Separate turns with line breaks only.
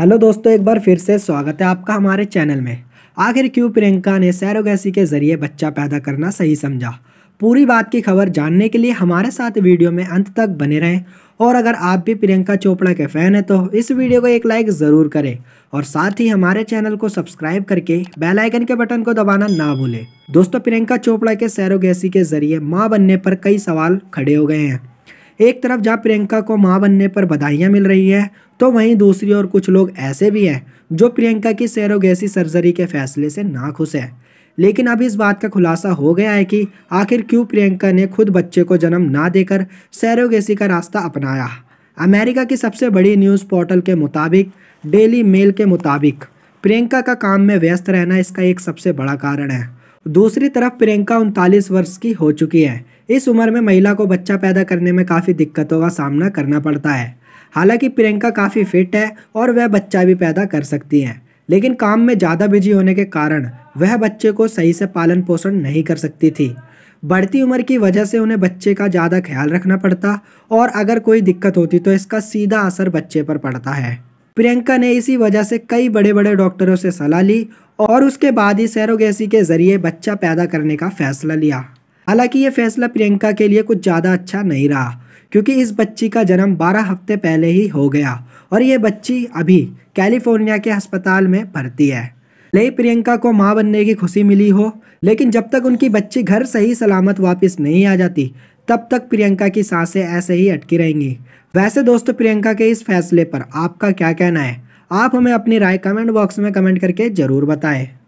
hello दोस्तों एक बार फिर से स्वागत है आपका हमारे चैनल में आखिर क्यों प्रियंका ने सैरोगेसी के जरिए बच्चा पैदा करना सही समझा पूरी बात की खबर जानने के लिए हमारे साथ वीडियो में अंत तक बने रहें और अगर आप भी प्रियंका चोपड़ा के फ़ैन हैं तो इस वीडियो को एक लाइक ज़रूर करें और साथ ही हमारे चैनल को सब्सक्राइब करके बेल आइकन के बटन को दबाना ना भूलें दोस्तों प्रियंका चोपड़ा के सैरोगेसी के जरिए माँ बनने पर कई सवाल खड़े हो गए हैं एक तरफ जहाँ प्रियंका को माँ बनने पर बधाइयाँ मिल रही है तो वहीं दूसरी ओर कुछ लोग ऐसे भी हैं जो प्रियंका की सैरोगेसी सर्जरी के फैसले से नाखुश हैं लेकिन अब इस बात का खुलासा हो गया है कि आखिर क्यों प्रियंका ने खुद बच्चे को जन्म ना देकर सैरोगेसी का रास्ता अपनाया अमेरिका की सबसे बड़ी न्यूज़ पोर्टल के मुताबिक डेली मेल के मुताबिक प्रियंका का काम में व्यस्त रहना इसका एक सबसे बड़ा कारण है दूसरी तरफ प्रियंका उनतालीस वर्ष की हो चुकी है इस उम्र में महिला को बच्चा पैदा करने में काफ़ी दिक्कतों का सामना करना पड़ता है हालांकि प्रियंका काफ़ी फिट है और वह बच्चा भी पैदा कर सकती हैं लेकिन काम में ज़्यादा बिजी होने के कारण वह बच्चे को सही से पालन पोषण नहीं कर सकती थी बढ़ती उम्र की वजह से उन्हें बच्चे का ज़्यादा ख्याल रखना पड़ता और अगर कोई दिक्कत होती तो इसका सीधा असर बच्चे पर पड़ता है प्रियंका ने इसी वजह से कई बड़े बड़े डॉक्टरों से सलाह ली और उसके बाद ही सैरोगेसी के ज़रिए बच्चा पैदा करने का फैसला लिया हालांकि ये फैसला प्रियंका के लिए कुछ ज़्यादा अच्छा नहीं रहा क्योंकि इस बच्ची का जन्म 12 हफ्ते पहले ही हो गया और ये बच्ची अभी कैलिफोर्निया के अस्पताल में भर्ती है ले प्रियंका को माँ बनने की खुशी मिली हो लेकिन जब तक उनकी बच्ची घर सही सलामत वापस नहीं आ जाती तब तक प्रियंका की सांसें ऐसे ही अटकी रहेंगी वैसे दोस्तों प्रियंका के इस फैसले पर आपका क्या कहना है आप हमें अपनी राय कमेंट बॉक्स में कमेंट करके ज़रूर बताएं